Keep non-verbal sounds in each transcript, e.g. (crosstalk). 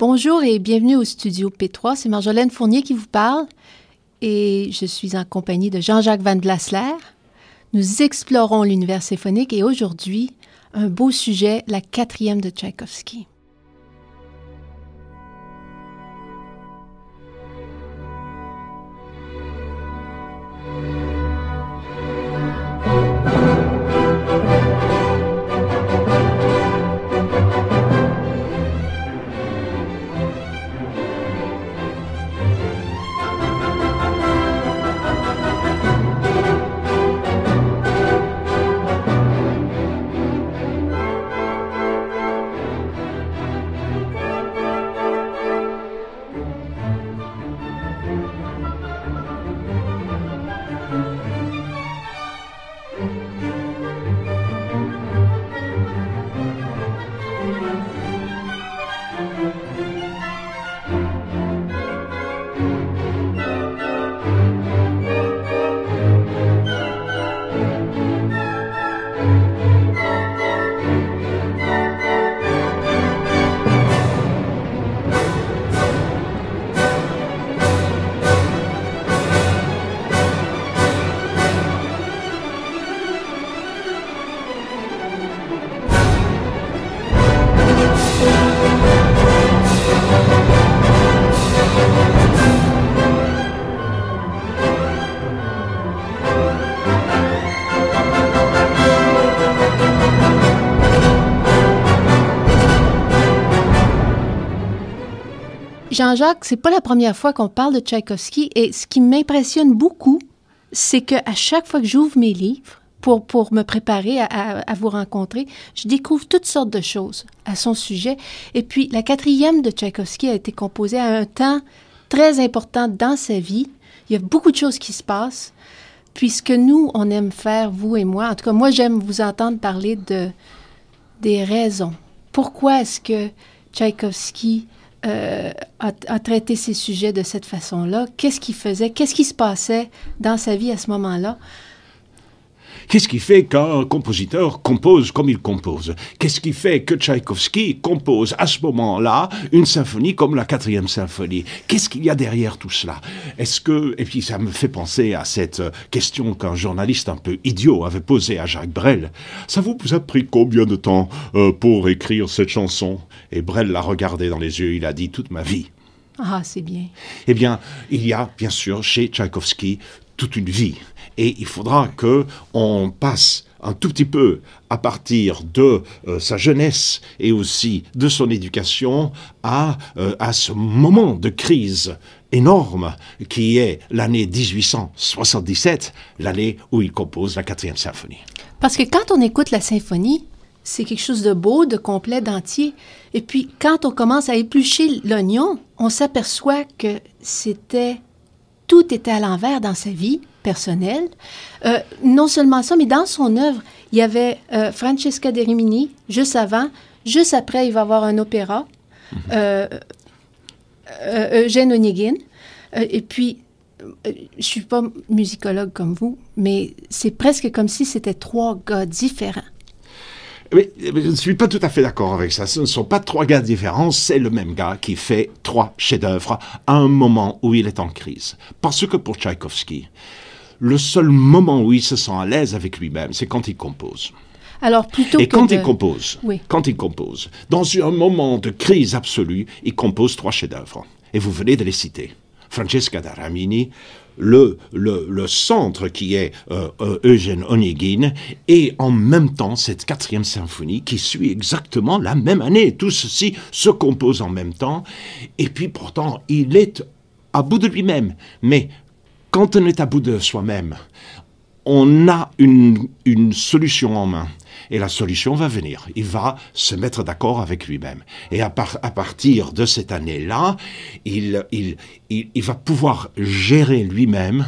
Bonjour et bienvenue au studio P3. C'est Marjolaine Fournier qui vous parle et je suis en compagnie de Jean-Jacques Van Blasler. Nous explorons l'univers symphonique et aujourd'hui, un beau sujet, la quatrième de Tchaïkovski. Jean-Jacques, c'est pas la première fois qu'on parle de Tchaïkovski et ce qui m'impressionne beaucoup, c'est que à chaque fois que j'ouvre mes livres pour, pour me préparer à, vous rencontrer, je découvre toutes sortes de choses à son sujet. Et puis, la quatrième de Tchaïkovski a été composée à un temps très important dans sa vie. Il y a beaucoup de choses qui se passent. Puisque nous, on aime faire, vous et moi, en tout cas, moi, j'aime vous entendre parler de, des raisons. Pourquoi est-ce que Tchaïkovski à euh, traiter ces sujets de cette façon-là? Qu'est-ce qu'il faisait? Qu'est-ce qui se passait dans sa vie à ce moment-là? Qu'est-ce qui fait qu'un compositeur compose comme il compose Qu'est-ce qui fait que Tchaïkovski compose à ce moment-là une symphonie comme la quatrième symphonie Qu'est-ce qu'il y a derrière tout cela Est-ce que et puis ça me fait penser à cette euh, question qu'un journaliste un peu idiot avait posée à Jacques Brel. Ça vous a pris combien de temps euh, pour écrire cette chanson et Brel l'a regardé dans les yeux, il a dit toute ma vie. Ah, c'est bien. Eh bien, il y a bien sûr chez Tchaïkovski toute une vie. Et il faudra que on passe un tout petit peu à partir de euh, sa jeunesse et aussi de son éducation à, euh, à ce moment de crise énorme qui est l'année 1877, l'année où il compose la quatrième symphonie. Parce que quand on écoute la symphonie, c'est quelque chose de beau, de complet, d'entier. Et puis, quand on commence à éplucher l'oignon, on s'aperçoit que c'était tout était à l'envers dans sa vie personnelle. Euh, non seulement ça, mais dans son œuvre, il y avait euh, Francesca de Rimini juste avant, juste après, il va avoir un opéra, euh, Eugène Onegin, et puis je suis pas musicologue comme vous, mais c'est presque comme si c'était trois gars différents je ne suis pas tout à fait d'accord avec ça. Ce ne sont pas trois gars différents, c'est le même gars qui fait trois chefs-d'œuvre à un moment où il est en crise. Parce que pour Tchaïkovski, le seul moment où il se sent à l'aise avec lui-même, c'est quand il compose. Alors plutôt Et quand il compose, oui. quand il compose, dans un moment de crise absolue, il compose trois chefs-d'œuvre. Et vous venez de les citer. Francesca da le, centre qui est euh, euh, Eugène Onegin et en même temps cette quatrième symphonie qui suit exactement la même année. Tout ceci se compose en même temps et puis pourtant il est à bout de lui-même. Mais quand on est à bout de soi-même, on a une, une solution en main et la solution va venir. Il va se mettre d'accord avec lui-même. Et à, partir de cette année-là, il va pouvoir gérer lui-même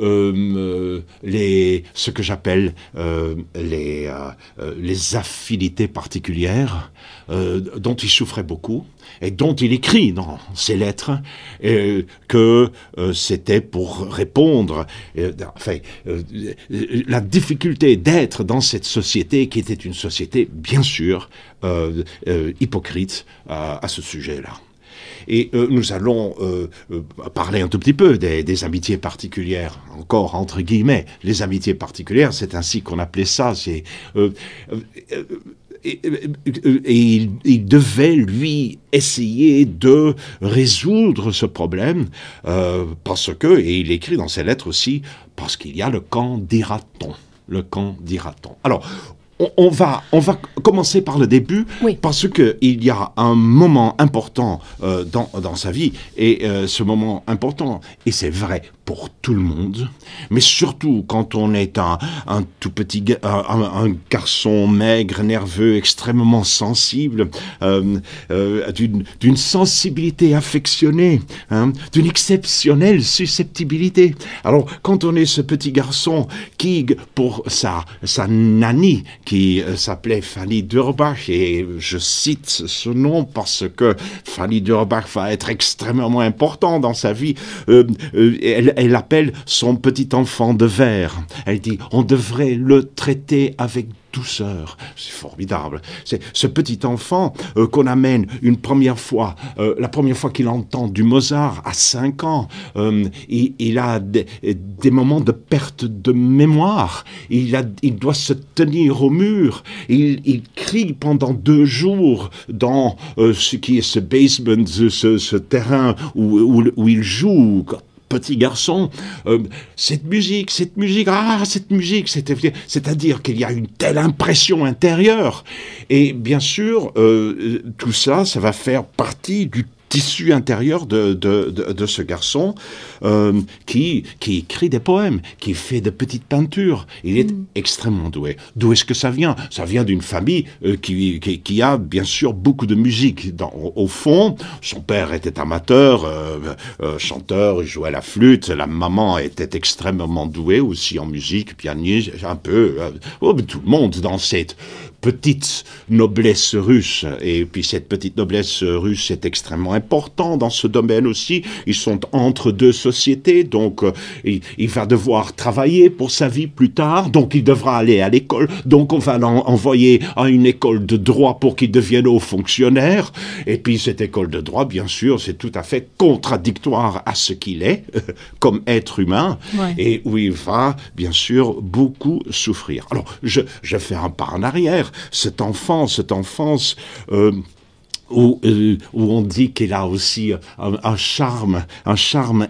euh, euh, les, ce que j'appelle euh, les, les affinités particulières dont il souffrait beaucoup et dont il écrit dans ses lettres que c'était pour répondre. enfin, la difficulté d'être dans cette société qui était une société, bien sûr, hypocrite à ce sujet-là. Et euh, nous allons euh, euh, parler un tout petit peu des, amitiés particulières, encore entre guillemets. Les amitiés particulières, c'est ainsi qu'on appelait ça. C'est et, il, devait, lui, essayer de résoudre ce problème, parce que, et il écrit dans ses lettres aussi, parce qu'il y a le camp d'Iraton, Le camp d'Iraton. Alors, on, va, on va commencer par le début, oui. parce qu'il y a un moment important euh, dans, dans, sa vie, et euh, ce moment important, et c'est vrai pour tout le monde, mais surtout quand on est un, tout petit garçon maigre, nerveux, extrêmement sensible, euh, euh, d'une sensibilité affectionnée, hein, d'une exceptionnelle susceptibilité. Alors quand on est ce petit garçon qui, pour sa, sa nanny, qui euh, s'appelait Fanny Durbach, et je cite ce nom parce que Fanny Durbach va être extrêmement important dans sa vie, elle, elle appelle son petit enfant de verre. Elle dit, on devrait le traiter avec douceur. C'est formidable. C'est ce petit enfant euh, qu'on amène une première fois, euh, la première fois qu'il entend du Mozart à 5 ans, euh, il, a des, moments de perte de mémoire. Il, doit se tenir au mur. Il, crie pendant deux jours dans ce qui est ce basement, ce, terrain où il joue petit garçon, euh, cette musique, cette musique, ah, cette musique, c'est-à-dire qu'il y a une telle impression intérieure. Et bien sûr, euh, euh, tout ça, ça va faire partie du tissu intérieur de, de, de, ce garçon euh, qui, qui écrit des poèmes, qui fait de petites peintures. Il est mm. extrêmement doué. D'où est-ce que ça vient Ça vient d'une famille euh, qui, qui, a bien sûr beaucoup de musique. Dans, au fond, son père était amateur, euh, chanteur, il jouait à la flûte. La maman était extrêmement douée aussi en musique, pianiste, un peu. Oh, tout le monde dans cette petite noblesse russe. Et puis cette petite noblesse russe est extrêmement importante dans ce domaine aussi. Ils sont entre deux sociétés, donc euh, il, va devoir travailler pour sa vie plus tard, donc il devra aller à l'école, donc on va l'envoyer à une école de droit pour qu'il devienne haut fonctionnaire. Et puis cette école de droit, bien sûr, c'est tout à fait contradictoire à ce qu'il est (laughs) comme être humain, et où il va, bien sûr, beaucoup souffrir. Alors, je fais un pas en arrière cet enfant, cette enfance euh, euh, où, on dit qu'elle a aussi un, un, charme, un charme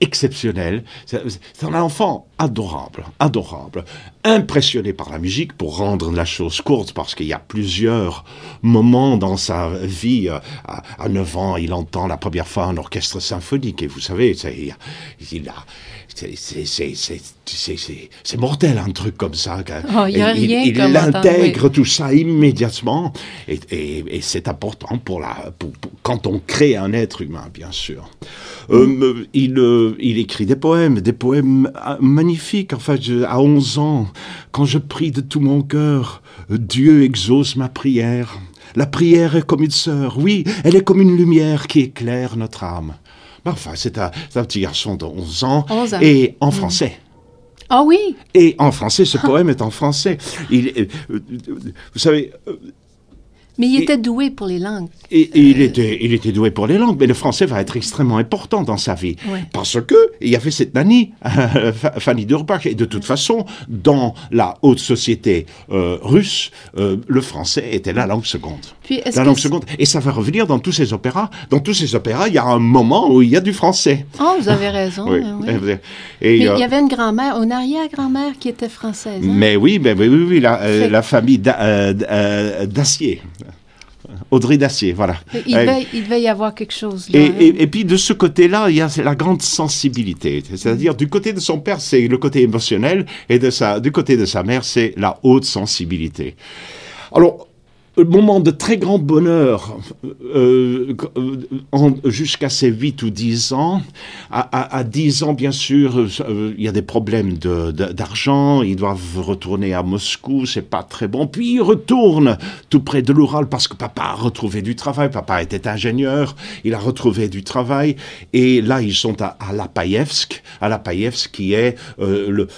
exceptionnel. C'est un enfant adorable, adorable, impressionné par la musique pour rendre la chose courte parce qu'il y a plusieurs moments dans sa vie. Euh, à, 9 ans, il entend la première fois un orchestre symphonique et vous savez, il c'est mortel un truc comme ça. Oh, il, intègre tout ça immédiatement et, c'est important pour la, quand on crée un être humain, bien sûr. Euh, il, euh, il, écrit des poèmes, des poèmes euh, magnifiques. Enfin, à 11 ans, quand je prie de tout mon cœur, Dieu exauce ma prière. La prière est comme une sœur, oui, elle est comme une lumière qui éclaire notre âme. Enfin, c'est un, petit garçon de 11 ans, et en mm. français. Ah oui Et en français, ce ah. poème est en français. Il, vous savez, mais il était doué pour les langues. Et, il, euh, était, il était doué pour les langues, mais le français va être extrêmement important dans sa vie. Parce que il y avait cette nanny, euh, Fanny Durbach, et de toute façon, dans la haute société euh, russe, le français était la langue seconde. la langue seconde. Et ça va revenir dans tous ces opéras. Dans tous ces opéras, il y a un moment où il y a du français. Oh, vous avez raison. Hein, et, il y avait une grand-mère, une arrière-grand-mère qui était française. Hein. Mais oui, mais oui, oui, la famille d'Acier. Audrey Dacier, voilà. Euh, il, va, y avoir quelque chose. Là, et, hein. puis de ce côté-là, il y a la grande sensibilité. C'est-à-dire, du côté de son père, c'est le côté émotionnel, et de sa, du côté de sa mère, c'est la haute sensibilité. Alors, euh, moment de très grand bonheur euh, euh, jusqu'à ses 8 ou 10 ans. À, 10 ans, bien sûr, il y a des problèmes d'argent, de, ils doivent retourner à Moscou, c'est pas très bon. Puis ils retournent tout près de l'Oural parce que papa a retrouvé du travail, papa était ingénieur, il a retrouvé du travail. Et là, ils sont à, à Lapayevsk, à Lapayevsk qui est le,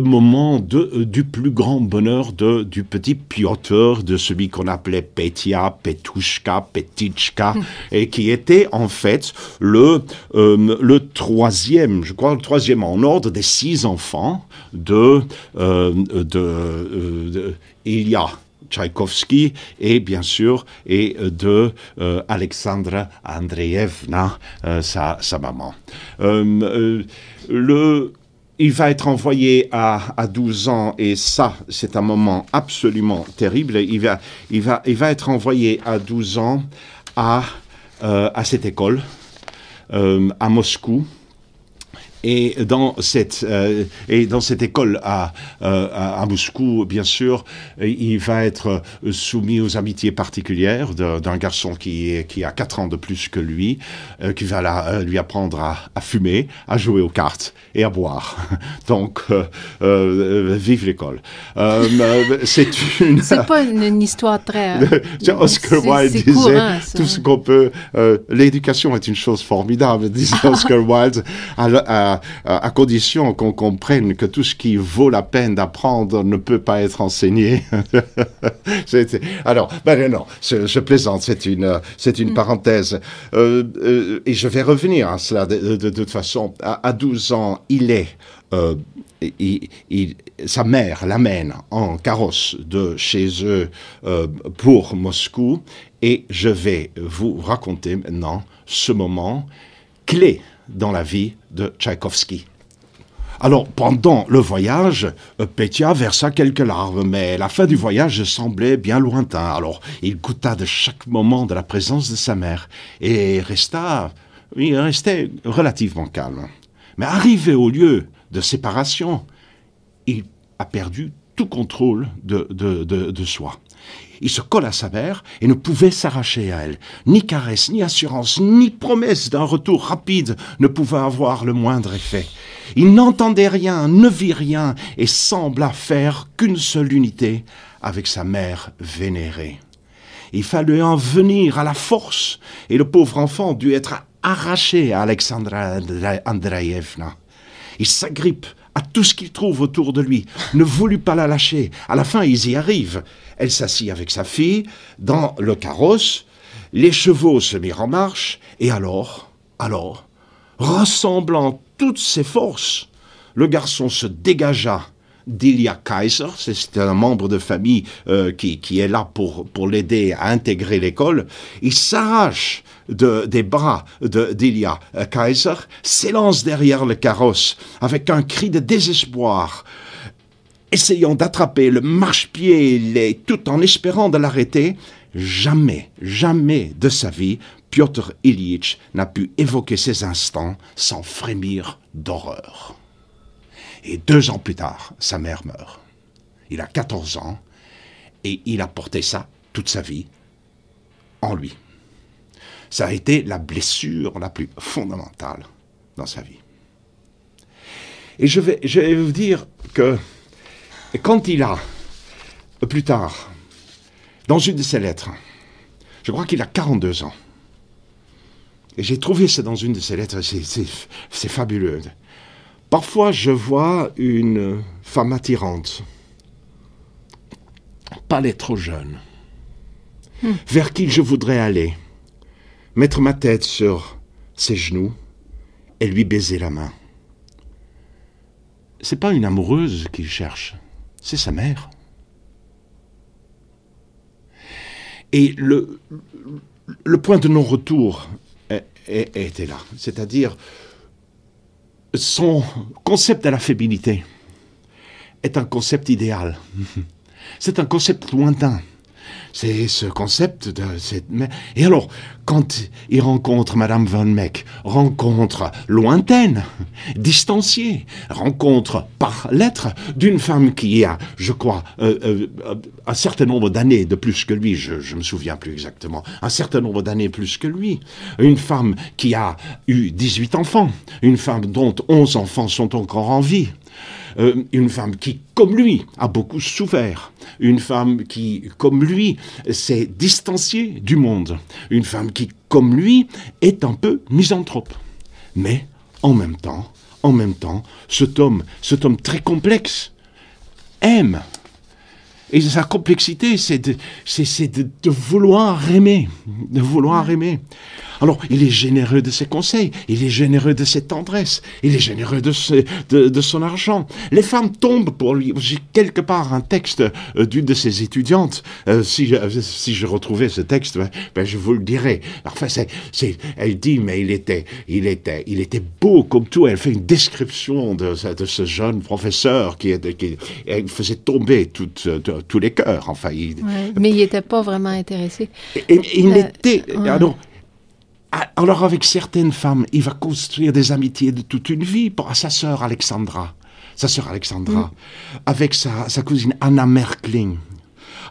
moment de, du plus grand bonheur de, du petit Piotr, de celui qu'on appelle Petia, Petushka, Petichka, et qui était en fait euh, le, troisième, je crois le troisième en ordre des six enfants de, euh, euh, de, Ilya. Tchaïkovski et bien sûr et de Alexandra Andreevna, sa, maman. le il va être envoyé à, à 12 ans et ça, c'est un moment absolument terrible. Il va, il va, il va être envoyé à 12 ans à, euh, à cette école, euh, à Moscou. Et dans cette, euh, et dans cette école à, euh, à, Moscou, bien sûr, euh, il va être soumis aux amitiés particulières d'un garçon qui, est, qui a 4 ans de plus que lui, qui va lui apprendre à, fumer, à jouer aux cartes et à boire. (laughs) Donc, vive l'école. c'est une. (laughs) C'est pas une, histoire très. (laughs) Oscar Wilde disait tout ce qu'on peut. L'éducation est une chose formidable, disait Oscar Wilde. à à condition qu'on comprenne que tout ce qui vaut la peine d'apprendre ne peut pas être enseigné. (laughs) alors, ben non, je, plaisante, c'est une, c'est une mm. parenthèse. Euh, euh, et je vais revenir à cela de, toute façon. À, 12 ans, il est... Euh, sa mère l'amène en carrosse de chez eux pour Moscou et je vais vous raconter maintenant ce moment clé dans la vie de Tchaïkovski. Alors, pendant le voyage, euh, Petya versa quelques larmes, mais la fin du voyage semblait bien lointain. Alors, il goûta de chaque moment de la présence de sa mère et resta, il restait relativement calme. Mais arrivé au lieu de séparation, il a perdu tout contrôle de soi il se colla à sa mère et ne pouvait s'arracher à elle. Ni caresse, ni assurance, ni promesse d'un retour rapide ne pouvait avoir le moindre effet. Il n'entendait rien, ne vit rien et sembla faire qu'une seule unité avec sa mère vénérée. Il fallut en venir à la force et le pauvre enfant dut être arraché à Alexandra Andreevna. Il s'agrippe à tout ce qu'il trouve autour de lui, ne voulut pas la lâcher. À la fin, ils y arrivent. Elle s'assit avec sa fille dans le carrosse, les chevaux se mirent en marche, et alors, alors, rassemblant toutes ses forces, le garçon se dégagea d'Ilia Kaiser, c'est un membre de famille euh, qui, est là pour, pour l'aider à intégrer l'école, il s'arrache des bras d'Ilia euh, Kaiser, s'élance derrière le carrosse avec un cri de désespoir, essayant d'attraper le marchepied tout en espérant de l'arrêter, jamais, jamais de sa vie, Piotr Ilyitch n'a pu évoquer ces instants sans frémir d'horreur. Et deux ans plus tard, sa mère meurt. Il a 14 ans et il a porté ça toute sa vie en lui. Ça a été la blessure la plus fondamentale dans sa vie. Et je vais, je vais vous dire que quand il a, euh, plus tard, dans une de ses lettres, je crois qu'il a 42 ans, et j'ai trouvé ça dans une de ses lettres, c'est fabuleux. Parfois, je vois une femme attirante, pas trop jeune, hmm. vers qui je voudrais aller, mettre ma tête sur ses genoux et lui baiser la main. C'est pas une amoureuse qu'il cherche, c'est sa mère. Et le, le point de non-retour était là, c'est-à-dire son concept de la féminité est un concept idéal. C'est un concept lointain. C'est ce concept de cette... Et alors, quand il rencontre Madame Van Meck, rencontre lointaine, distanciée, rencontre par lettre d'une femme qui a, je crois, euh, euh, un certain nombre d'années de plus que lui, je ne me souviens plus exactement, un certain nombre d'années plus que lui, une femme qui a eu 18 enfants, une femme dont 11 enfants sont encore en vie. Euh, une femme qui, comme lui, a beaucoup souffert, une femme qui, comme lui, s'est distanciée du monde, une femme qui comme lui, est un peu misanthrope. Mais en même temps, en même temps, cet homme, cet homme très complexe, aime. Et sa complexité, c'est de, de, vouloir aimer, de vouloir aimer. Alors, il est généreux de ses conseils, il est généreux de ses tendresses, il est généreux de, de, son argent. Les femmes tombent pour lui. J'ai quelque part un texte euh, d'une de ses étudiantes. Euh, si, euh, si je retrouvais ce texte, ben, ben je vous le dirais. Enfin, c'est, c'est, elle dit, mais il était, il était, il était beau comme tout. Elle fait une description de, ce jeune professeur qui, qui faisait tomber tout, tous les cœurs. Enfin, il, mais il n'était pas vraiment intéressé. Et, il était. Ah, alors avec certaines femmes, il va construire des amitiés de toute une vie pour sa sœur Alexandra, sa sœur Alexandra, mm. avec sa, cousine Anna Merkling.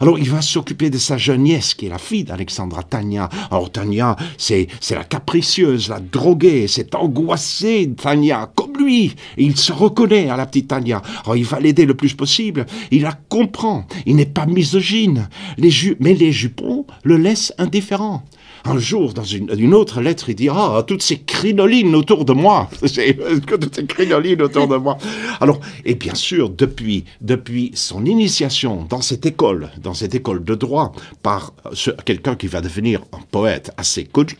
Alors il va s'occuper de sa jeunesse, qui est la fille d'Alexandra, Tania. Alors Tania, c'est, c'est la capricieuse, la droguée, c'est angoissée, Tania, comme lui. il se reconnaît à la petite Tania. Alors il va l'aider le plus possible, il la comprend, il n'est pas misogyne. Les ju- mais les jupons le laissent indifférent un jour, dans une, autre lettre, il dit Ah, toutes ces crinolines autour de moi (laughs) Toutes ces crinolines autour de moi Alors, et bien sûr, depuis, son initiation dans cette école, dans cette école de droit, par quelqu'un qui va devenir un poète assez connu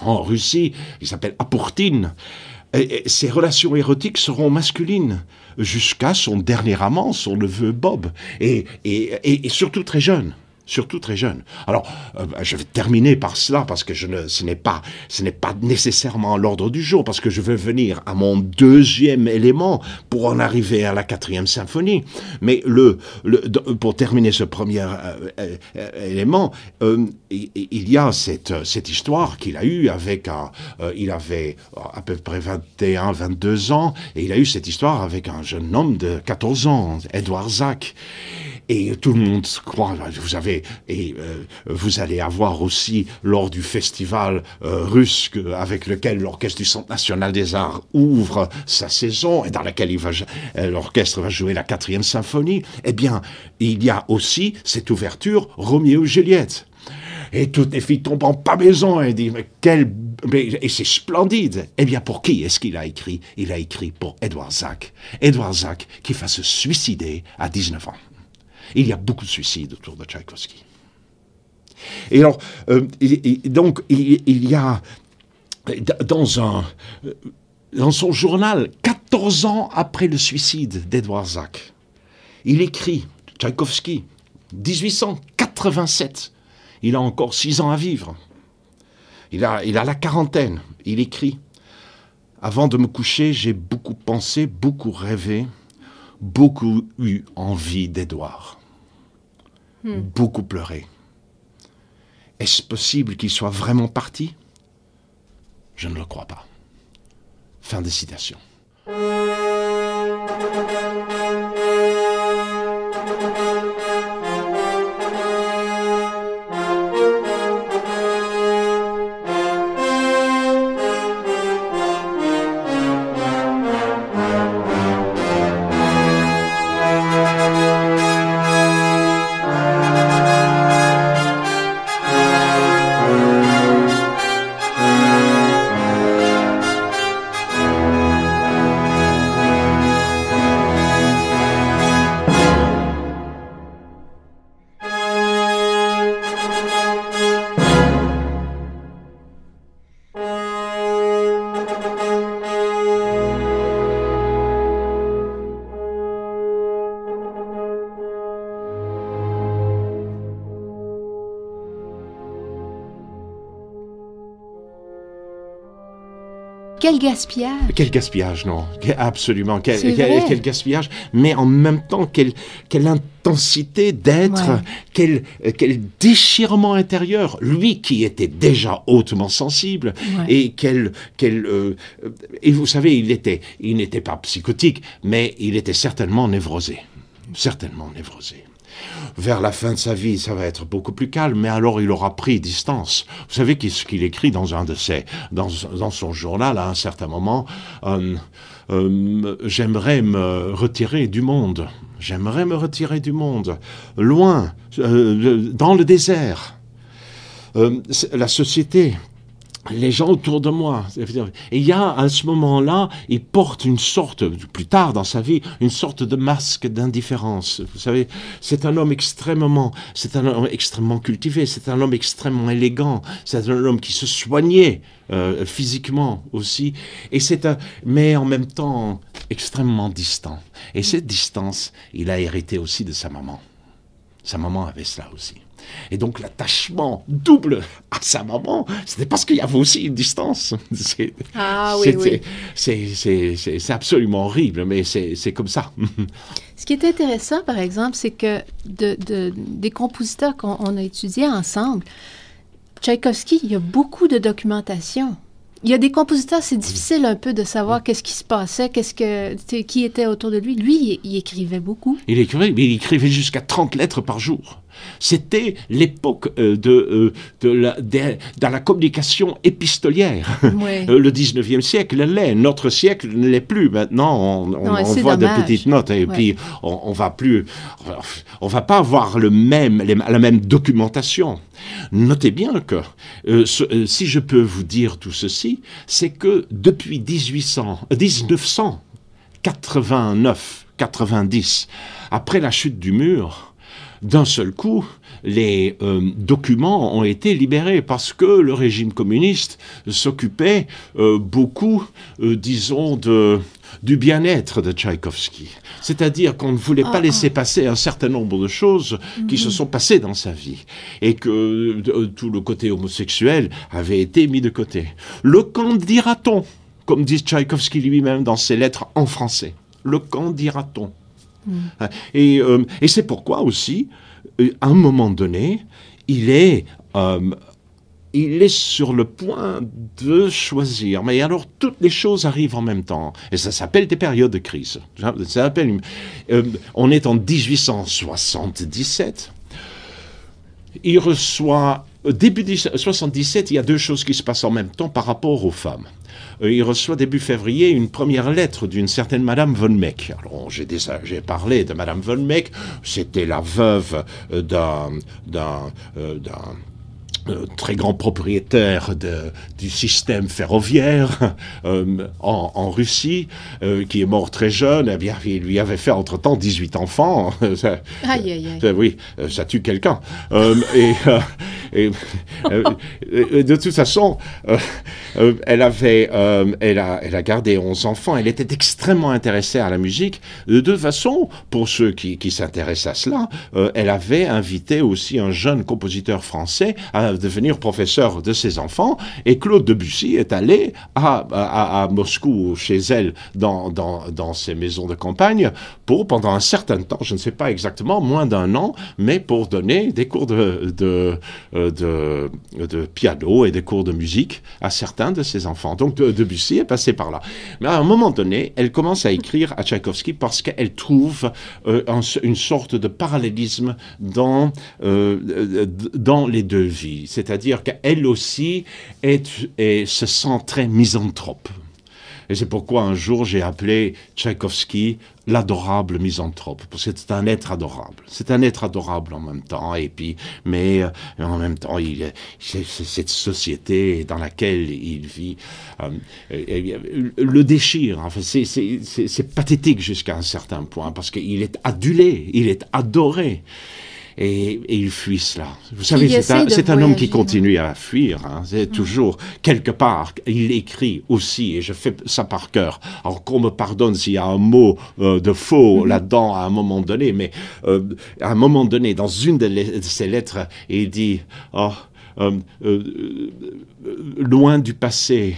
en Russie, il s'appelle Apourtine. ses relations érotiques seront masculines jusqu'à son dernier amant, son neveu Bob, et surtout très jeune surtout très jeune. Alors, euh, je vais terminer par cela parce que je ne, ce n'est pas, ce n'est pas nécessairement l'ordre du jour parce que je veux venir à mon deuxième élément pour en arriver à la quatrième symphonie. Mais le, pour terminer ce premier euh, euh, élément, il y a cette, cette histoire qu'il a eue avec un, il avait à peu près 21, 22 ans et il a eu cette histoire avec un jeune homme de 14 ans, Edouard Zach. Et tout le monde croit, vous avez et, euh, vous allez avoir aussi lors du festival euh, russe euh, avec lequel l'orchestre du Centre national des arts ouvre sa saison et dans laquelle l'orchestre va jouer la quatrième symphonie, eh bien, il y a aussi cette ouverture Roméo et Juliette. Et toutes les filles tombent pas maison, et disent Mais quel. et c'est splendide Eh bien, pour qui est-ce qu'il a écrit Il a écrit pour Edouard Zach. Edouard Zach qui va se suicider à 19 ans. Il y a beaucoup de suicides autour de Tchaïkovski. Et alors, euh, donc, il, y a dans un euh, dans son journal, 14 ans après le suicide d'Edouard Zach, il écrit Tchaïkovski, 1887. Il a encore 6 ans à vivre. Il a, il a la quarantaine. Il écrit Avant de me coucher, j'ai beaucoup pensé, beaucoup rêvé, beaucoup eu envie d'Edouard. Hmm. beaucoup pleuré. Est-ce possible qu'il soit vraiment parti Je ne le crois pas. Fin des citations. Quel gaspillage, non. Absolument. Quel, gaspillage. Mais en même temps, quelle, quelle intensité d'être, quel, quel déchirement intérieur. Lui qui était déjà hautement sensible. Et euh, et vous savez, il était, il n'était pas psychotique, mais il était certainement névrosé certainement névrosé. Vers la fin de sa vie, ça va être beaucoup plus calme, mais alors il aura pris distance. Vous savez ce qu'il écrit dans un de ses, dans, dans son journal à un certain moment. Euh, euh, j'aimerais me retirer du monde. J'aimerais me retirer du monde, loin, euh, dans le désert. la société les gens autour de moi. Et il y a, à ce moment-là, il porte une sorte, plus tard dans sa vie, une sorte de masque d'indifférence. Vous savez, c'est un homme extrêmement, c'est un homme extrêmement cultivé, c'est un homme extrêmement élégant, c'est un homme qui se soignait euh, physiquement aussi, et c'est un, mais en même temps extrêmement distant. Et cette distance, il a hérité aussi de sa maman. Sa maman avait cela aussi. Et donc l'attachement double à sa maman, c'était parce qu'il y avait aussi une distance. (laughs) C'est ah, oui, oui. absolument horrible, mais c'est comme ça. (laughs) Ce qui est intéressant, par exemple, c'est que des compositeurs qu'on a étudiés ensemble, Tchaïkovski, il y a beaucoup de documentation il y a des compositeurs, c'est difficile un peu de savoir mm. qu'est-ce qui se passait, qu'est-ce que, qui était autour de lui. Lui, il, il, écrivait beaucoup. Il écrivait, mais il écrivait jusqu'à 30 lettres par jour. C'était l'époque euh, euh, de, la, dans la communication épistolière. (laughs) Euh, le 19e siècle l'est, notre siècle ne l'est plus. Maintenant, on, voit des petites notes et puis on, ne va plus, on va pas avoir le même, la même documentation. Notez bien que, si je peux vous dire tout ceci, c'est que depuis 1800, 1989, 90, après la chute du mur, d'un seul coup, les euh, documents ont été libérés parce que le régime communiste s'occupait euh, beaucoup, euh, disons, du bien-être de Tchaïkovski. C'est-à-dire qu'on ne voulait pas ah, ah. laisser passer un certain nombre de choses qui mhm. se sont passées dans sa vie et que tout le côté homosexuel avait été mis de côté. Le camp dira-t-on Comme dit Tchaïkovski lui-même dans ses lettres en français. Le camp dira-t-on Hein. Euh, et, c'est pourquoi aussi, euh, à un moment donné, il est, euh, il est sur le point de choisir. Mais alors, toutes les choses arrivent en même temps. Et ça s'appelle des périodes de crise. Ça, on est en 1877. Il reçoit. Début 77, il y a deux choses qui se passent en même temps par rapport aux femmes. Euh, il reçoit début février une première lettre d'une certaine Madame von Meck. Alors j'ai déjà j'ai parlé de Madame von Meck, c'était la veuve euh, d'un d'un euh, d'un euh, très grand propriétaire du système ferroviaire (laughs) euh, en, Russie, euh, qui est mort très jeune, eh bien, il lui avait fait entre-temps 18 enfants. (laughs) aïe, aïe, oui, ça tue quelqu'un. (laughs) et, de toute façon, elle, avait, elle, a, elle a gardé 11 enfants. Elle était extrêmement intéressée à la musique. De toute façon, pour ceux qui, s'intéressent à cela, elle avait invité aussi un jeune compositeur français à devenir professeur de ses enfants. Et Claude Debussy est allé à, à, Moscou, chez elle, dans, dans, dans, ses maisons de campagne, pour pendant un certain temps, je ne sais pas exactement, moins d'un an, mais pour donner des cours de, de, euh, de, piano et des cours de musique à certains de ses enfants. Donc Debussy est passé par là. Mais à un moment donné, elle commence à écrire à Tchaïkovski parce qu'elle trouve euh, une sorte de parallélisme dans, euh, dans les deux vies c'est-à-dire qu'elle aussi se sent très misanthrope. Et c'est pourquoi un jour j'ai appelé Tchaïkovski l'adorable misanthrope, parce que c'est un être adorable. C'est un être adorable en même temps, et puis, mais euh, en même temps, cette société dans laquelle il vit euh, euh, le déchire. Enfin, c'est pathétique jusqu'à un certain point, parce qu'il est adulé, il est adoré et, il fuit cela. Vous savez, c'est un, homme qui continue à fuir. Hein. C'est ah. toujours quelque part. Il écrit aussi, et je fais ça par cœur. Alors qu'on me pardonne s'il y a un mot euh, de faux mhm. là-dedans à un moment donné, mais euh, à un moment donné, dans une de, ses lettres, il dit ah, euh, loin du passé,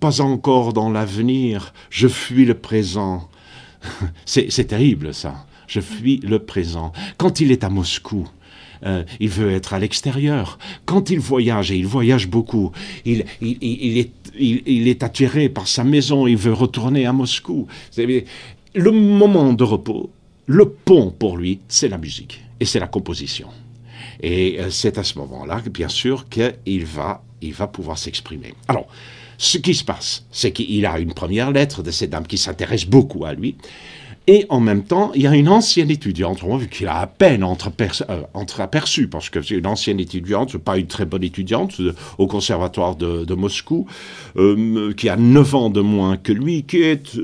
pas encore dans l'avenir, je fuis le présent. c'est terrible ça je fuis le présent. Quand il est à Moscou, euh, il veut être à l'extérieur. Quand il voyage, et il voyage beaucoup, il, est, attiré par sa maison, il veut retourner à Moscou. Le moment de repos, le pont pour lui, c'est la musique et c'est la composition. Et euh, c'est à ce moment-là, bien sûr, qu'il va, il va pouvoir s'exprimer. Alors, ce qui se passe, c'est qu'il a une première lettre de cette dame qui s'intéresse beaucoup à lui, et en même temps, il y a une ancienne étudiante, vu qu'il a à peine entreaperçu, entre euh, parce que c'est une ancienne étudiante, pas une très bonne étudiante, euh, au conservatoire de, Moscou, euh, qui a 9 ans de moins que lui, qui est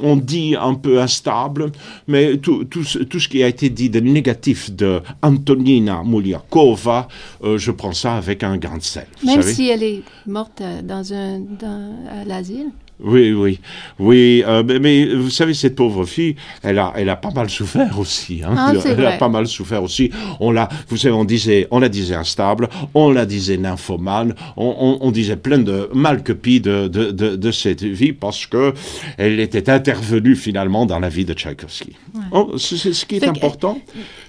on dit un peu instable, mais tout, ce qui a été dit de négatif de Antonina Mouliakova, je prends ça avec un grain de sel. Même si elle est morte dans un, dans, l'asile oui, oui, oui. Euh, mais, vous savez, cette pauvre fille, elle a, elle a pas mal souffert aussi. Hein. Ah, elle a pas mal souffert aussi. On l'a, vous savez, on disait, on la disait instable, on la disait nymphomane, on, on, disait plein de mal que de, cette vie parce que elle était intervenue finalement dans la vie de Tchaïkovski. Oh, c'est ce qui est important.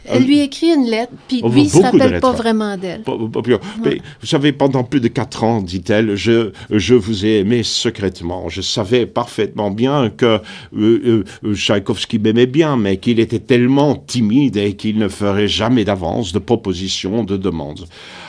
Elle, lui écrit une lettre, puis oh, lui il pas vraiment d'elle. Vous savez, pendant plus de quatre ans, dit-elle, je, je vous ai aimé secrètement je savais parfaitement bien que euh, euh, Tchaïkovski m'aimait bien, mais qu'il était tellement timide et qu'il ne ferait jamais d'avance, de propositions, de demandes.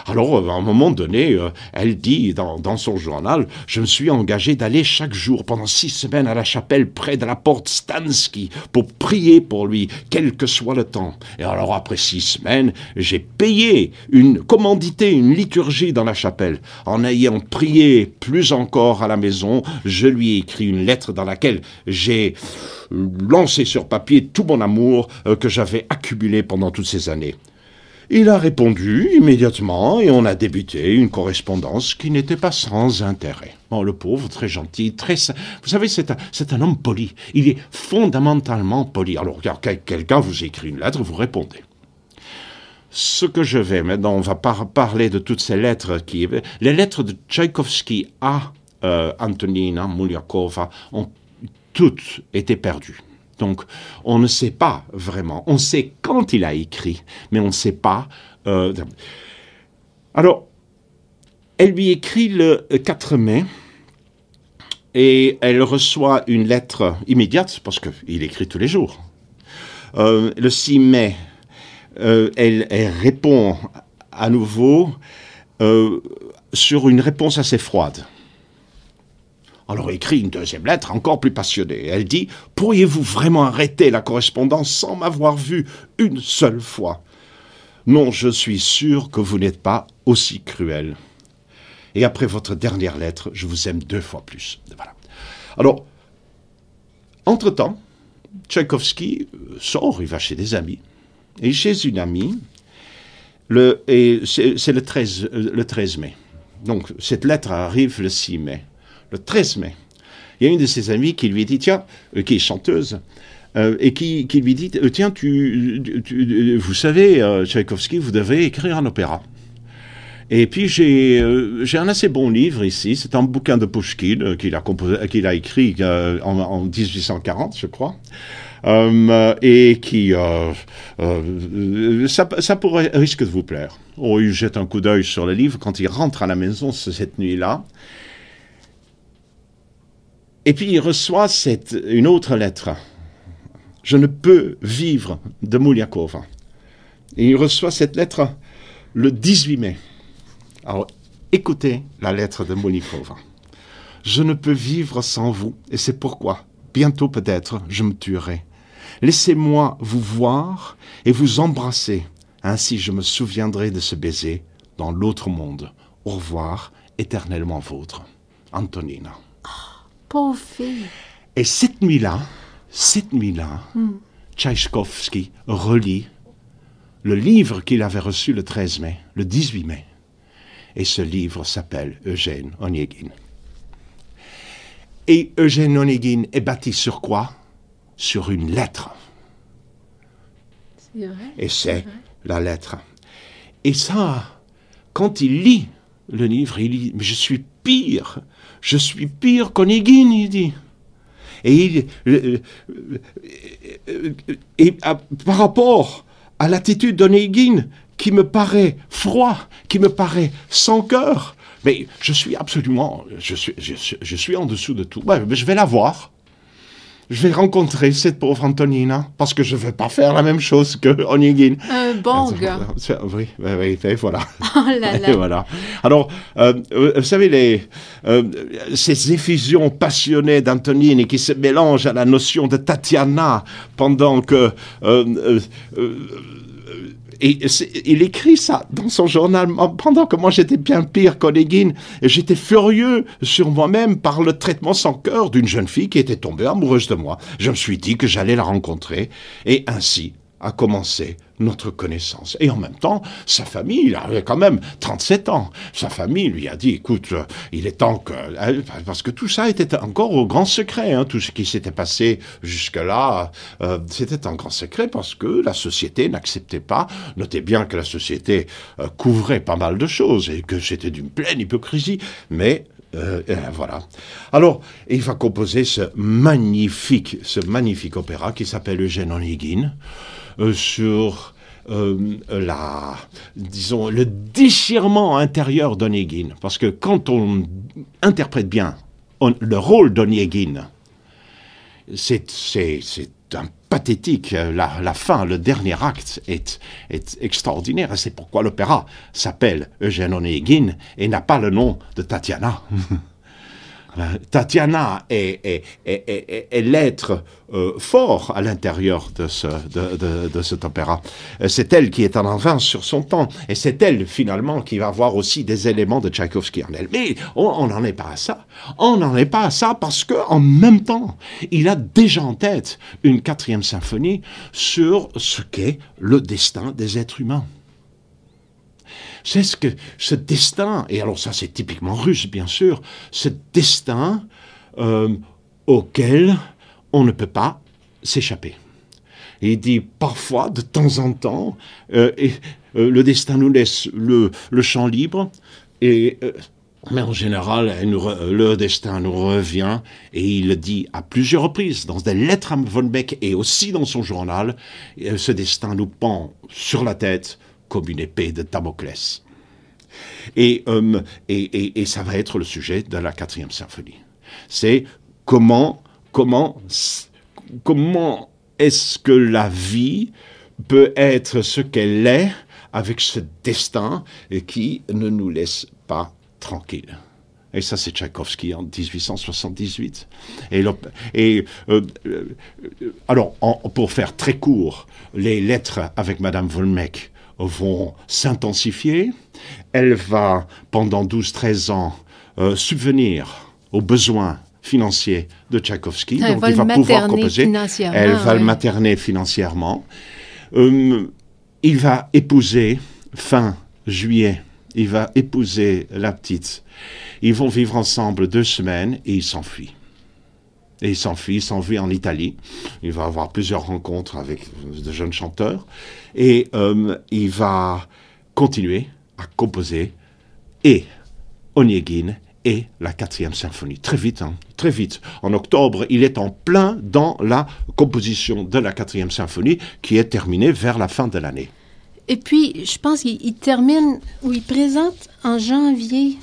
Alors, euh, à un moment donné, euh, elle dit dans, dans son journal, je me suis engagé d'aller chaque jour pendant six semaines à la chapelle près de la porte Stansky pour prier pour lui, quel que soit le temps. Et alors, après six semaines, j'ai payé une commandité, une liturgie dans la chapelle. En ayant prié plus encore à la maison, je lui ai écrit une lettre dans laquelle j'ai euh, lancé sur papier tout mon amour que j'avais accumulé pendant toutes ces années. Il a répondu immédiatement et on a débuté une correspondance qui n'était pas sans intérêt. Bon, le pauvre, très gentil, très... Vous savez, c'est un, homme poli. Il est fondamentalement poli. Alors, quelqu'un vous écrit une lettre, vous répondez. Ce que je vais maintenant, on va parler de toutes ces lettres qui... Les lettres de Tchaïkovski à euh, Antonina Mouliakova ont toutes été perdues. Donc, on ne sait pas vraiment. On sait quand il a écrit, mais on ne sait pas. Euh, Alors, elle lui écrit le 4 mai et elle reçoit une lettre immédiate parce qu'il écrit tous les jours. Euh, le 6 mai, euh, elle, répond à nouveau sur une réponse assez froide. Alors, écrit une deuxième lettre encore plus passionnée. Elle dit Pourriez-vous vraiment arrêter la correspondance sans m'avoir vu une seule fois Non, je suis sûr que vous n'êtes pas aussi cruel. Et après votre dernière lettre, je vous aime deux fois plus. Alors, entre-temps, Tchaïkovski euh, sort, il va chez des amis. Et chez une amie, c'est, le, 13, euh, le 13 mai. Donc, cette lettre arrive le 6 mai le 13 mai, il y a une de ses amies qui lui dit, tiens, euh, qui est chanteuse, euh, et qui, lui dit, euh, tiens, tu, vous savez, Tchaïkovski, vous devez écrire un opéra. Et puis j'ai un assez bon livre ici, c'est un bouquin de Pushkin qu'il a, composé qu'il a, écrit en, 1840, je crois. et qui ça, ça pourrait, risque de vous plaire. Oh, il jette un coup d'œil sur le livre quand il rentre à la maison cette nuit-là. Et puis il reçoit cette, une autre lettre. Je ne peux vivre de Mouliakova. il reçoit cette lettre le 18 mai. Alors écoutez la lettre de Mouliakova. Je ne peux vivre sans vous et c'est pourquoi, bientôt peut-être, je me tuerai. Laissez-moi vous voir et vous embrasser. Ainsi je me souviendrai de ce baiser dans l'autre monde. Au revoir, éternellement vôtre. Antonina. Pauvre fille. Et cette nuit-là, cette nuit-là, hmm. relit le livre qu'il avait reçu le 13 mai, le 18 mai. Et ce livre s'appelle Eugène Onéguine. Et Eugène Onéguine est bâti sur quoi Sur une lettre. Et c'est la lettre. Et ça, quand il lit le livre, il dit, je suis pire je suis pire qu'Onegin, il dit. Et, par rapport à l'attitude d'Onegin, qui me paraît froid, qui me paraît sans cœur, mais je suis absolument, je suis, en dessous de tout. je vais la voir je vais rencontrer cette pauvre Antonina parce que je ne veux pas faire la même chose que Un Euh, Oui, oui, oui, voilà. (laughs) Oh là là. voilà. Alors, euh, euh, vous savez, les, euh, ces effusions passionnées d'Antonine qui se mélangent à la notion de Tatiana pendant que et il écrit ça dans son journal, pendant que moi j'étais bien pire qu'Onegin, j'étais furieux sur moi-même par le traitement sans cœur d'une jeune fille qui était tombée amoureuse de moi. Je me suis dit que j'allais la rencontrer, et ainsi a commencé notre connaissance. Et en même temps, sa famille, il avait quand même 37 ans, sa famille lui a dit, écoute, euh, il est temps que... Parce que tout ça était encore au grand secret, hein, tout ce qui s'était passé jusque-là, euh, c'était un grand secret parce que la société n'acceptait pas. Notez bien que la société euh, couvrait pas mal de choses et que c'était d'une pleine hypocrisie, mais euh, eh, voilà. Alors, il va composer ce magnifique, ce magnifique opéra qui s'appelle Eugène Onegin euh, sur euh, la, disons, le déchirement intérieur d'Onegin. Parce que quand on interprète bien le rôle d'Onegin, c'est un pathétique. Euh, la, fin, le dernier acte est, est extraordinaire. C'est pourquoi l'opéra s'appelle Eugène Onegin et n'a pas le nom de Tatiana. (laughs) Euh, Tatiana est, l'être euh, fort à l'intérieur de, ce, de, cet opéra. Euh, c'est elle qui est en avance sur son temps, et c'est elle finalement qui va voir aussi des éléments de Tchaïkovski en elle. Mais on n'en est pas à ça. On n'en est pas à ça parce que en même temps, il a déjà en tête une quatrième symphonie sur ce qu'est le destin des êtres humains. C'est ce que ce destin, et alors ça c'est typiquement russe bien sûr, ce destin euh, auquel on ne peut pas s'échapper. Il dit parfois, de temps en temps, euh, et, euh, le destin nous laisse le, champ libre, et, mais en général, le destin nous revient, et il le dit à plusieurs reprises, dans des lettres à Von Beck et aussi dans son journal, ce destin nous pend sur la tête, comme une épée de Damoclès. Euh, et, et, et, ça va être le sujet de la quatrième symphonie. C'est comment, comment, comment est-ce que la vie peut être ce qu'elle est avec ce destin qui ne nous laisse pas tranquille. Et ça, c'est Tchaïkovski en 1878. Et, et euh, euh, alors, pour faire très court, les lettres avec Madame Volmec vont s'intensifier. Elle va, pendant 12-13 ans, euh, subvenir aux besoins financiers de Tchaïkovski. Elle Donc, va il va pouvoir composer. Elle va le materner financièrement. Euh, il va épouser, fin juillet, il va épouser la petite. Ils vont vivre ensemble deux semaines et ils s'enfuient. Et il s'enfuit, il s'enfuit en Italie. Il va avoir plusieurs rencontres avec de jeunes chanteurs. Et euh, il va continuer à composer et Onegin et la quatrième symphonie. Très vite, hein. très vite. En octobre, il est en plein dans la composition de la quatrième symphonie qui est terminée vers la fin de l'année. Et puis, je pense qu'il termine ou il présente en janvier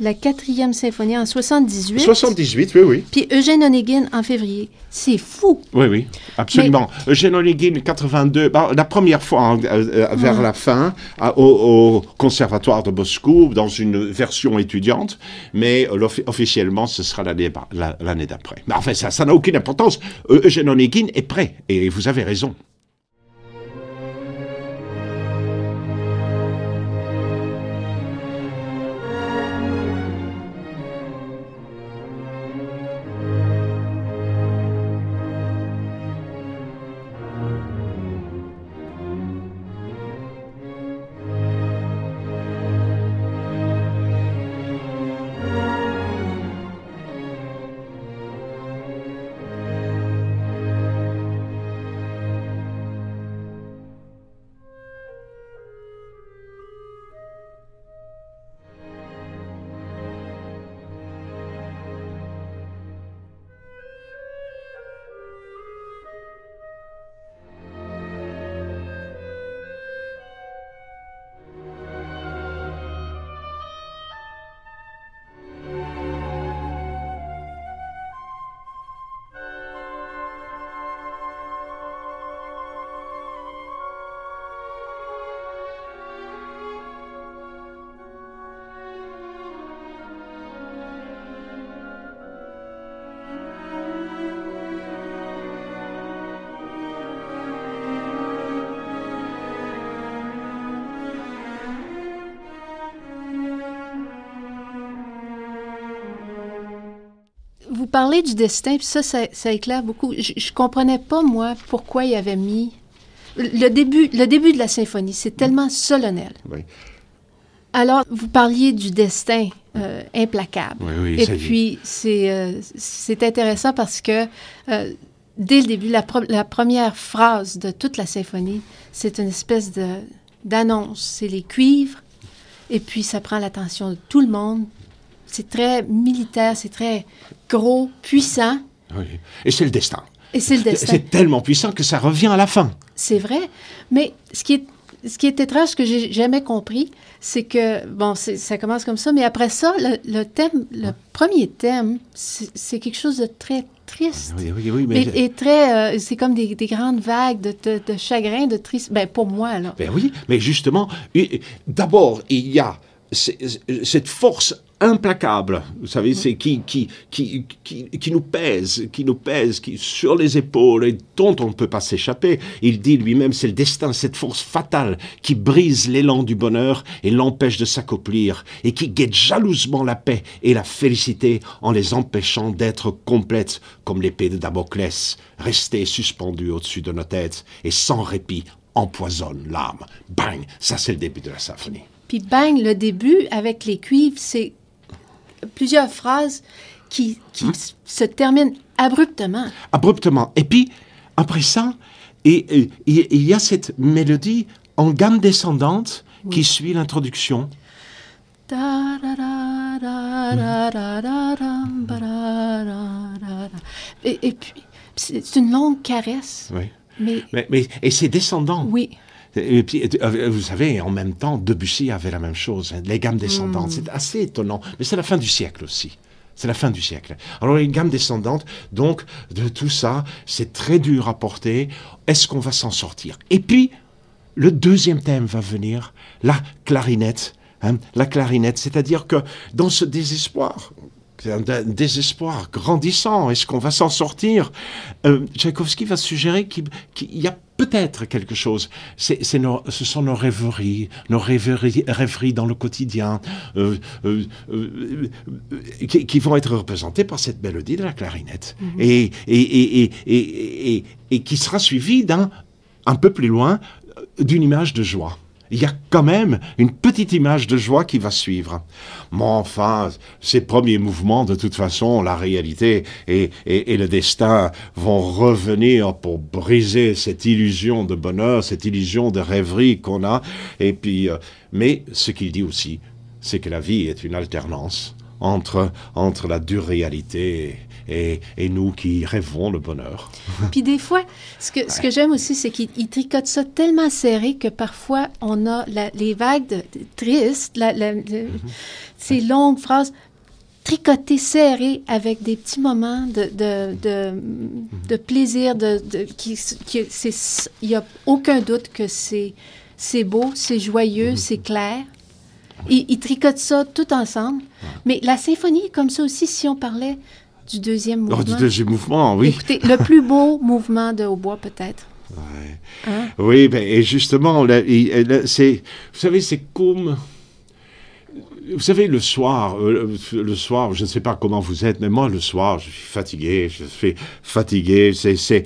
la quatrième symphonie en 78. 78, oui, oui. Puis Eugène Onegin en février. C'est fou. Oui, oui, absolument. Eugène Onegin, 82, la première fois euh, euh, vers la fin, au, Conservatoire de Moscou, dans une version étudiante, mais officiellement, ce sera l'année d'après. Mais enfin, ça n'a aucune importance. E-, Eugène Onegin est prêt, et vous avez raison. parlez du destin, ça, ça, éclaire beaucoup. Je, ne comprenais pas, moi, pourquoi il avait mis... Le début, le début de la symphonie, c'est mm. tellement solennel. Alors, vous parliez du destin euh, implacable. Oui, oui, Et puis, euh, c'est, intéressant parce que euh, dès le début, la, la, première phrase de toute la symphonie, c'est une espèce d'annonce. C'est les cuivres, et puis ça prend l'attention de tout le monde c'est très militaire, c'est très gros, puissant. Oui. Et c'est le destin. Et c'est le destin. C'est tellement puissant que ça revient à la fin. C'est vrai. Mais ce qui est ce qui est étrange, ce que j'ai jamais compris, c'est que, bon, ça commence comme ça, mais après ça, le, thème, le ah. premier thème, c'est quelque chose de très triste. Oui, oui, oui. Mais et, très, euh, c'est comme des, grandes vagues de, chagrin, de triste. Ben, pour moi, là. Ben oui, mais justement, d'abord, il y a cette force implacable, vous savez, mm. c'est qui, qui, qui, nous pèse, qui nous pèse, qui sur les épaules et dont on ne peut pas s'échapper. Il dit lui-même, c'est le destin, cette force fatale qui brise l'élan du bonheur et l'empêche de s'accomplir, et qui guette jalousement la paix et la félicité en les empêchant d'être complètes, comme l'épée de Damoclès, restée suspendue au-dessus de nos têtes et sans répit empoisonne l'âme. Bang, ça c'est le début de la symphonie. Puis bang, le début avec les cuivres, c'est plusieurs phrases qui, hein? se terminent abruptement. Abruptement. Et puis, après ça, il y a cette mélodie en gamme descendante qui suit l'introduction. Et, puis, c'est une longue caresse. Oui. et c'est descendant. Oui. Et puis, euh, vous savez, en même temps, Debussy avait la même chose, hein, les gammes descendantes. Mm. C'est assez étonnant, mais c'est la fin du siècle aussi. C'est la fin du siècle. Alors les gammes descendantes, donc de tout ça, c'est très dur à porter. Est-ce qu'on va s'en sortir Et puis, le deuxième thème va venir, la clarinette. Hein. la clarinette, c'est-à-dire que dans ce désespoir, un désespoir grandissant, est-ce qu'on va s'en sortir euh, Tchaïkovski va suggérer qu'il n'y a a peut-être quelque chose. C'est, ce sont nos rêveries, nos rêveries, rêveries dans le quotidien, euh, euh, euh, qui, vont être représentées par cette mélodie de la clarinette. Mhm. Et, et, et, qui sera suivie d'un, un peu plus loin, d'une image de joie il y a quand même une petite image de joie qui va suivre. Mais enfin, ces premiers mouvements, de toute façon, la réalité et, et, le destin vont revenir pour briser cette illusion de bonheur, cette illusion de rêverie qu'on a. Et puis, euh, mais ce qu'il dit aussi, c'est que la vie est une alternance entre, entre la dure réalité et, nous qui rêvons le bonheur. (laughs) Puis des fois, ce que, que j'aime aussi, c'est qu'il tricote ça tellement serré que parfois on a les vagues tristes, mhm. ces longues phrases tricotées, serrées, avec des petits moments de, de, mhm. plaisir. De, qui, il n'y a aucun doute que c'est, c'est beau, c'est joyeux, mhm. c'est clair. Il ils tricote ça tout ensemble. Mais la symphonie, comme ça aussi, si on parlait du deuxième oh, mouvement. du deuxième mouvement, oui. Écoutez, le plus beau (laughs) mouvement de hautbois, peut-être. Hein? Oui, ben, et justement, euh, c'est, vous savez, c'est comme vous savez, le soir, euh, le soir, je ne sais pas comment vous êtes, mais moi, le soir, je suis fatigué, je suis fatigué, c'est,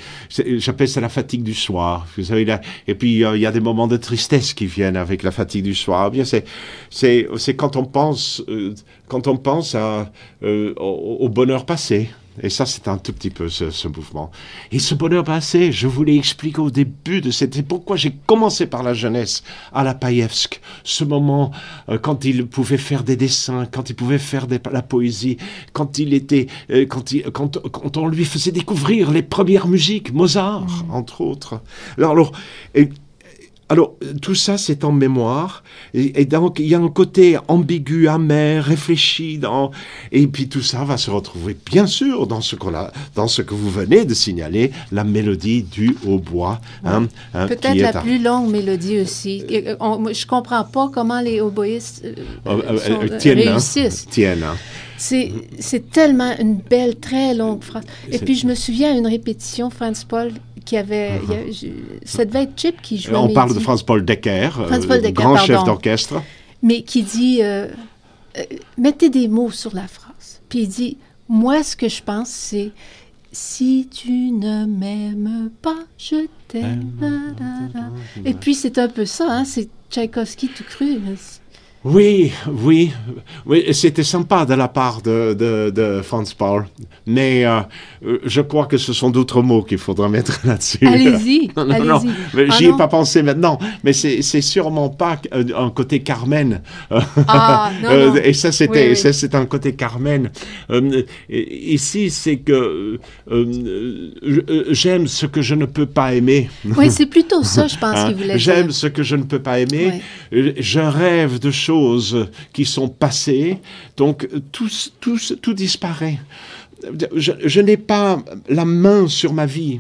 j'appelle ça la fatigue du soir. Vous savez, là, et puis, euh, il y a des moments de tristesse qui viennent avec la fatigue du soir. Eh bien, c'est, c'est, quand on pense, euh, quand on pense à, au bonheur passé. Et ça, c'est un tout petit peu ce, mouvement. Et ce bonheur passé, je vous l'ai expliqué au début de cette... pourquoi j'ai commencé par la jeunesse à la Païevsk. Ce moment, euh, quand il pouvait faire des dessins, quand il pouvait faire de la poésie, quand il était... Euh, quand, quand, on lui faisait découvrir les premières musiques, Mozart, mm. entre autres. Alors, alors et, alors, euh, tout ça, c'est en mémoire. Et, donc, il y a un côté ambigu, amer, réfléchi. Dans, et puis, tout ça va se retrouver, bien sûr, dans ce, dans ce que vous venez de signaler, la mélodie du hautbois. Hein, hein, Peut-être la plus longue mélodie aussi. Je euh, euh, je comprends pas comment les hautboïstes ah, hein, réussissent. Tiennent. C'est tellement une belle, très longue phrase. Et puis, je me souviens à une répétition, Franz Paul qui avait. cette Chip qui jouait. On parle de Franz-Paul euh, Decker, grand chef d'orchestre. Mais qui dit euh, euh, mettez des mots sur la phrase. Puis il dit moi, ce que je pense, c'est si tu ne m'aimes pas, je t'aime. Et puis c'est un peu ça, hein, c'est Tchaïkovski tout cru. Oui, oui, oui, c'était sympa de la part de, de, Paul, mais euh, je crois que ce sont d'autres mots qu'il faudra mettre (laughs) là-dessus. Allez-y, (laughs) non, allez-y. Non, ah j'y ai pas pensé maintenant, mais c'est, c'est sûrement pas euh, un côté Carmen. (laughs) Ah, euh, non, Et ça, c'était, c'est un côté Carmen. ici, c'est que j'aime ce que je ne peux pas aimer. Oui, c'est plutôt ça, je pense, qu'il hein? voulait j'aime dire. J'aime ce que je ne peux pas aimer. Je rêve de choses choses qui sont passées. Donc tout, tout, tout disparaît. Je, n'ai pas la main sur ma vie.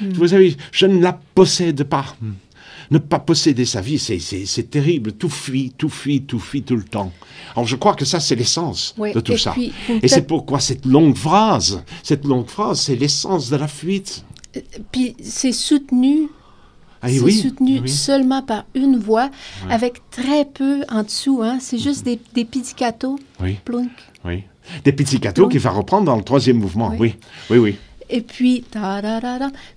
Hmm. Vous savez, je ne la possède pas. Ne pas posséder sa vie, c'est terrible. Tout fuit, tout fuit, tout fuit tout le temps. Alors je crois que ça, c'est l'essence de tout ça. et c'est pourquoi cette longue phrase, cette longue phrase, c'est l'essence de la fuite. Puis c'est soutenu ah c'est soutenu ah seulement par une voix, avec très peu en dessous. Hein. C'est juste mhm. des, des pizzicatos. Oui. Plunk. Oui. Des pizzicatos qu'il va reprendre dans le troisième mouvement. Oui, oui, oui. Et puis,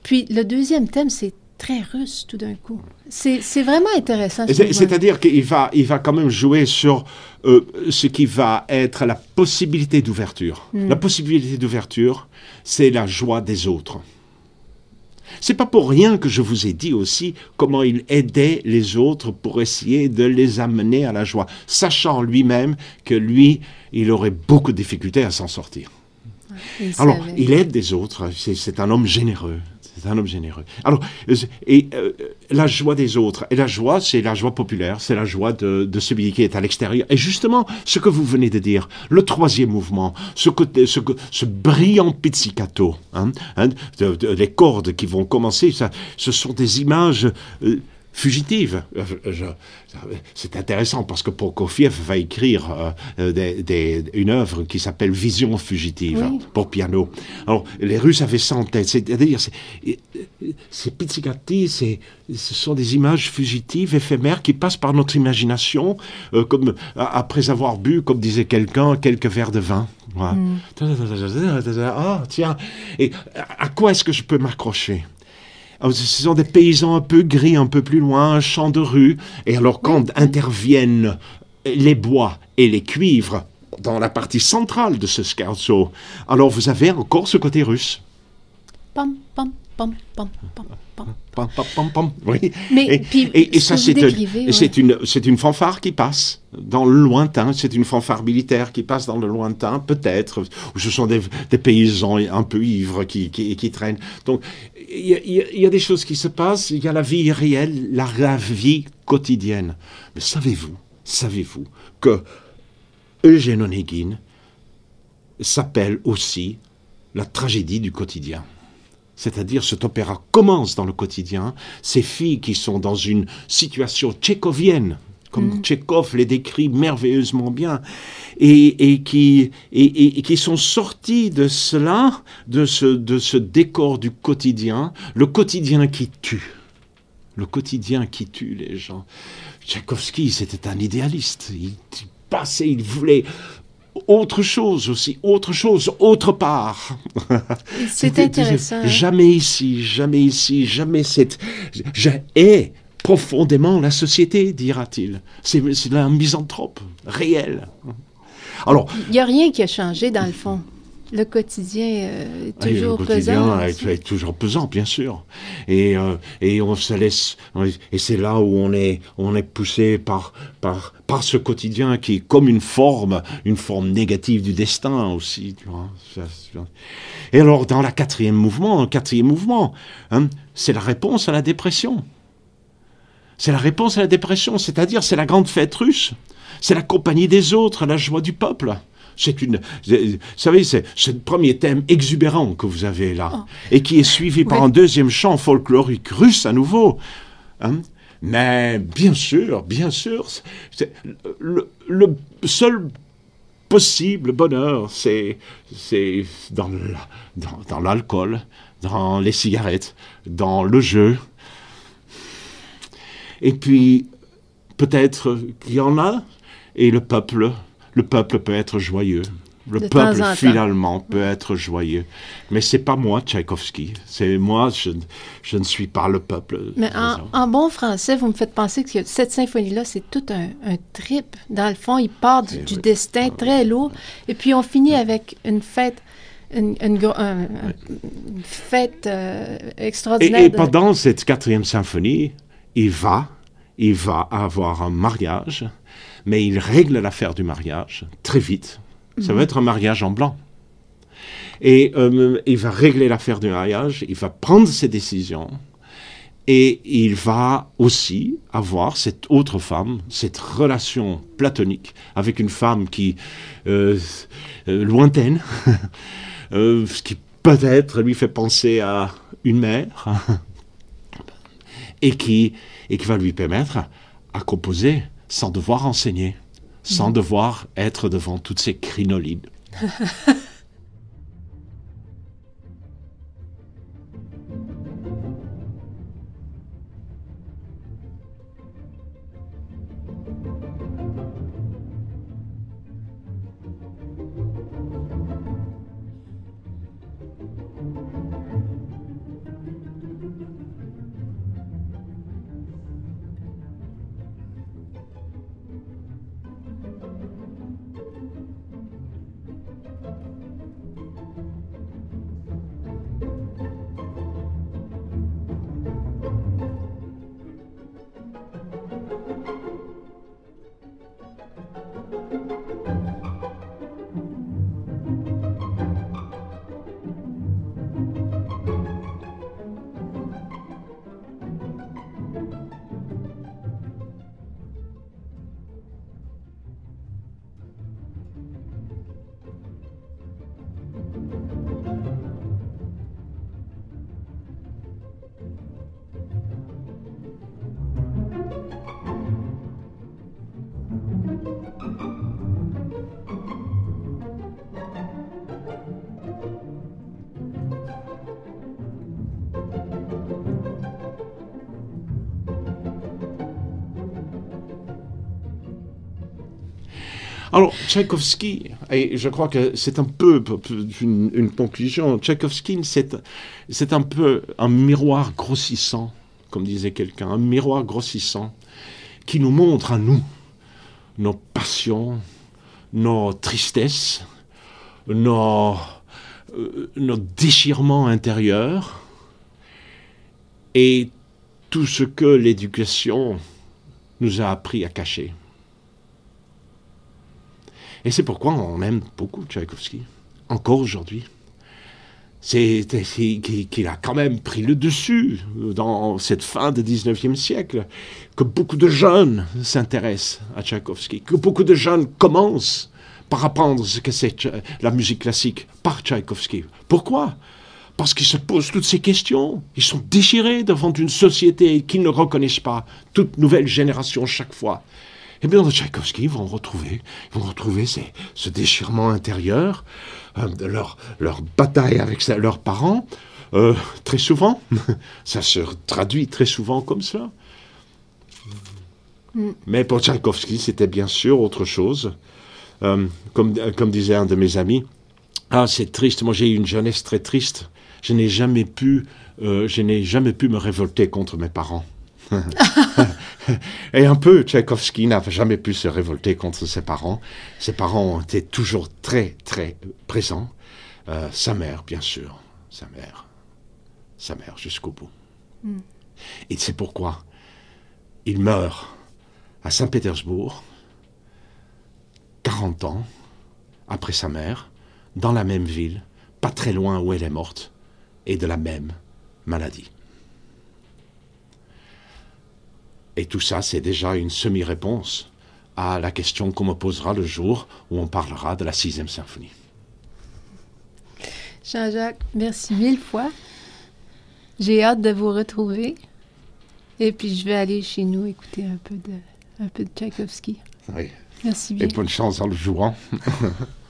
puis le deuxième thème, c'est très russe tout d'un coup. C'est vraiment intéressant. C'est-à-dire qu'il va, il va quand même jouer sur euh, ce qui va être la possibilité d'ouverture. Hmm. La possibilité d'ouverture, c'est la joie des autres. C'est pas pour rien que je vous ai dit aussi comment il aidait les autres pour essayer de les amener à la joie, sachant lui-même que lui, il aurait beaucoup de difficultés à s'en sortir. Alors, il aide des autres, c'est un homme généreux. C'est un homme généreux. Alors, euh, euh, la joie des autres, et la joie, c'est la joie populaire, c'est la joie de, celui qui est à l'extérieur. Et justement, ce que vous venez de dire, le troisième mouvement, ce, côté, brillant pizzicato, hein, hein les cordes qui vont commencer, ça, ce sont des images. Euh, fugitive. C'est intéressant parce que Prokofiev va écrire euh, une œuvre qui s'appelle Vision fugitive pour piano. Alors, les Russes avaient ça en tête. C'est-à-dire, c'est pizzicati, ce sont des images fugitives, éphémères, qui passent par notre imagination, euh, comme après avoir bu, comme disait quelqu'un, quelques verres de vin. Mm. Ah, tiens, et à quoi est-ce que je peux m'accrocher ah, ce sont des paysans un peu gris, un peu plus loin, un champ de rue. Et alors quand interviennent les bois et les cuivres dans la partie centrale de ce scherzo, alors vous avez encore ce côté russe. Pam, pam, pam, pam, pam, pam, pam, Oui. Mais, et, puis, et, et ça, c'est une, fanfare qui passe dans le lointain. C'est une fanfare militaire qui passe dans le lointain, peut-être. Ce sont des, paysans un peu ivres qui, qui, traînent. Donc, il y, y, a des choses qui se passent. Il y a la vie réelle, la, la vie quotidienne. Mais savez-vous, savez-vous que Eugène Onegin s'appelle aussi la tragédie du quotidien c'est-à-dire cet opéra commence dans le quotidien, ces filles qui sont dans une situation tchékovienne, comme mm. Tchékov les décrit merveilleusement bien, et, qui, sont sorties de cela, de ce, décor du quotidien, le quotidien qui tue. Le quotidien qui tue les gens. Tchaïkovski, c'était un idéaliste. Il passait, il voulait autre chose aussi, autre chose, autre part. (laughs) C'est intéressant. Hein. Jamais ici, jamais ici, jamais cette... Je hais profondément la société, dira-t-il. C'est un misanthrope réel. Alors, il n'y a rien qui a changé dans le fond. Le quotidien est euh, toujours le quotidien pesant. Est, hein, toujours pesant, bien sûr. Et, euh, et on se laisse. Et c'est là où on est, on est poussé par, par, par ce quotidien qui est comme une forme, une forme négative du destin aussi. Et alors, dans la quatrième mouvement, le quatrième mouvement, hein, c'est la réponse à la dépression. C'est la réponse à la dépression, c'est-à-dire c'est la grande fête russe, c'est la compagnie des autres, la joie du peuple. C'est une, savez, c'est ce premier thème exubérant que vous avez là, ah. et qui est suivi par un deuxième chant folklorique russe à nouveau. Hein. Mais bien sûr, bien sûr, le, seul possible bonheur, c'est dans l'alcool, dans, dans les cigarettes, dans le jeu. Et puis, peut-être qu'il y en a, et le peuple, le peuple peut être joyeux le peuple finalement peut être joyeux. Mais c'est pas moi, Tchaïkovski. C'est moi, je, ne suis pas le peuple. Mais en, bon français, vous me faites penser que cette symphonie-là, c'est tout un, trip. Dans le fond, il part du, eh destin ah très lourd. Et puis on finit mm. avec une fête. fête euh, extraordinaire. Et, pendant cette quatrième symphonie, il va, il va avoir un mariage, mais il règle l'affaire du mariage très vite ça mhm. va être un mariage en blanc. Et euh, il va régler l'affaire du mariage, il va prendre ses décisions, et il va aussi avoir cette autre femme, cette relation platonique avec une femme qui euh, euh, lointaine, (laughs) ce qui peut-être lui fait penser à une mère, (laughs) et qui, et qui va lui permettre à composer sans devoir enseigner sans devoir être devant toutes ces crinolines. (laughs) Alors, Tchaïkovski, et je crois que c'est un peu une, conclusion, Tchaïkovski, c'est un peu un miroir grossissant, comme disait quelqu'un, un miroir grossissant qui nous montre à nous nos passions, nos tristesses, nos, euh, nos déchirements intérieurs et tout ce que l'éducation nous a appris à cacher. Et c'est pourquoi on aime beaucoup Tchaïkovski, encore aujourd'hui. C'est qu'il a quand même pris le dessus dans cette fin du 19e siècle, que beaucoup de jeunes s'intéressent à Tchaïkovski, que beaucoup de jeunes commencent par apprendre ce que c'est la musique classique par Tchaïkovski. Pourquoi Parce qu'ils se posent toutes ces questions. Ils sont déchirés devant une société qu'ils ne reconnaissent pas, toute nouvelle génération chaque fois. Et eh bien, dans Tchaïkovski, ils vont retrouver, ils retrouver ces, ce déchirement intérieur, euh, leur, leur bataille avec leurs parents, euh, très souvent. (laughs) ça se traduit très souvent comme ça. Mm. Mais pour Tchaïkovski, c'était bien sûr autre chose. Euh, comme, comme disait un de mes amis, ah, c'est triste, moi j'ai eu une jeunesse très triste. Je n'ai jamais pu, je n'ai jamais pu me révolter contre mes parents et un peu, Tchaïkovski n'a jamais pu se révolter contre ses parents. Ses parents étaient toujours très, très présents. Euh, sa mère, bien sûr, sa mère, sa mère jusqu'au bout. Hmm. Et c'est pourquoi il meurt à Saint-Pétersbourg, 40 ans après sa mère, dans la même ville, pas très loin où elle est morte, et de la même maladie. Et tout ça, c'est déjà une semi-réponse à la question qu'on me posera le jour où on parlera de la sixième symphonie. Jean-Jacques, merci mille fois. J'ai hâte de vous retrouver. Et puis je vais aller chez nous écouter un peu de, un peu de Tchaïkovski. Oui. Merci bien. Et bonne chance en le jouant. (laughs)